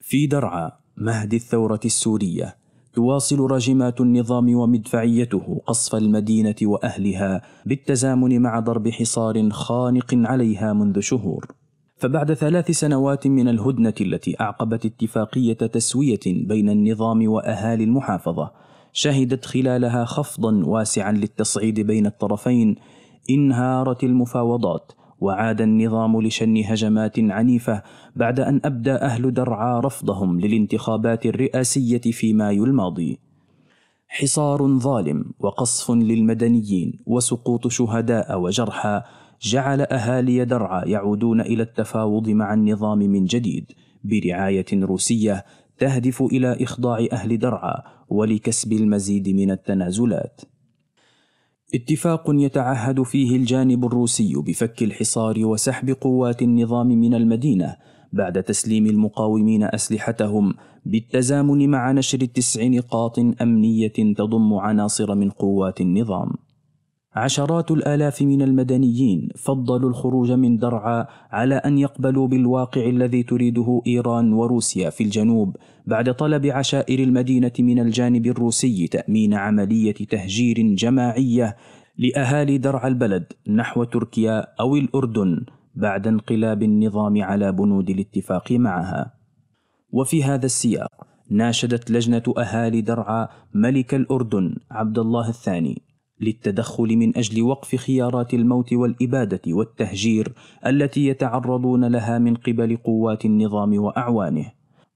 في درعا مهد الثورة السورية تواصل راجمات النظام ومدفعيته قصف المدينة وأهلها بالتزامن مع ضرب حصار خانق عليها منذ شهور فبعد ثلاث سنوات من الهدنة التي أعقبت اتفاقية تسوية بين النظام وأهالي المحافظة شهدت خلالها خفضا واسعا للتصعيد بين الطرفين انهارت المفاوضات وعاد النظام لشن هجمات عنيفة بعد أن أبدى أهل درعا رفضهم للانتخابات الرئاسية في مايو الماضي. حصار ظالم وقصف للمدنيين وسقوط شهداء وجرحى جعل أهالي درعا يعودون إلى التفاوض مع النظام من جديد برعاية روسية تهدف إلى إخضاع أهل درعا ولكسب المزيد من التنازلات. اتفاق يتعهد فيه الجانب الروسي بفك الحصار وسحب قوات النظام من المدينه بعد تسليم المقاومين اسلحتهم بالتزامن مع نشر تسع نقاط امنيه تضم عناصر من قوات النظام عشرات الآلاف من المدنيين فضلوا الخروج من درعا على أن يقبلوا بالواقع الذي تريده إيران وروسيا في الجنوب بعد طلب عشائر المدينة من الجانب الروسي تأمين عملية تهجير جماعية لأهالي درعا البلد نحو تركيا أو الأردن بعد انقلاب النظام على بنود الاتفاق معها. وفي هذا السياق ناشدت لجنة أهالي درعا ملك الأردن عبد الله الثاني للتدخل من اجل وقف خيارات الموت والاباده والتهجير التي يتعرضون لها من قبل قوات النظام واعوانه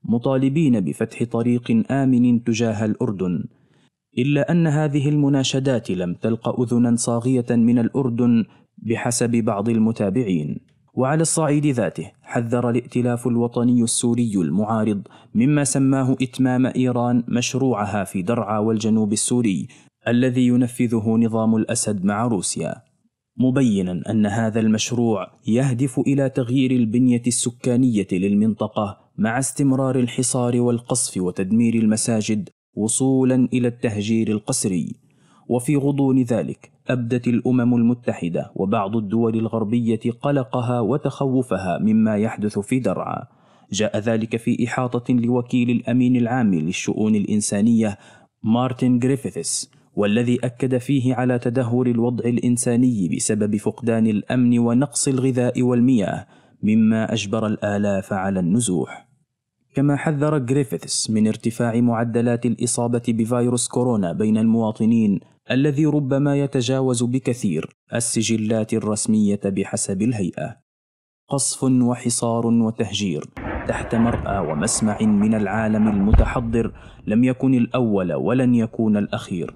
مطالبين بفتح طريق امن تجاه الاردن الا ان هذه المناشدات لم تلق اذنا صاغيه من الاردن بحسب بعض المتابعين وعلى الصعيد ذاته حذر الائتلاف الوطني السوري المعارض مما سماه اتمام ايران مشروعها في درعا والجنوب السوري الذي ينفذه نظام الأسد مع روسيا مبينا أن هذا المشروع يهدف إلى تغيير البنية السكانية للمنطقة مع استمرار الحصار والقصف وتدمير المساجد وصولا إلى التهجير القسري وفي غضون ذلك أبدت الأمم المتحدة وبعض الدول الغربية قلقها وتخوفها مما يحدث في درعا جاء ذلك في إحاطة لوكيل الأمين العام للشؤون الإنسانية مارتن جريفيثس والذي أكد فيه على تدهور الوضع الإنساني بسبب فقدان الأمن ونقص الغذاء والمياه مما أجبر الآلاف على النزوح كما حذر جريفيثس من ارتفاع معدلات الإصابة بفيروس كورونا بين المواطنين الذي ربما يتجاوز بكثير السجلات الرسمية بحسب الهيئة قصف وحصار وتهجير تحت مرأى ومسمع من العالم المتحضر لم يكن الأول ولن يكون الأخير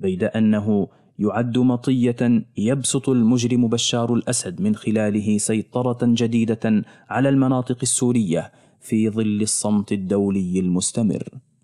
بيد انه يعد مطيه يبسط المجرم بشار الاسد من خلاله سيطره جديده على المناطق السوريه في ظل الصمت الدولي المستمر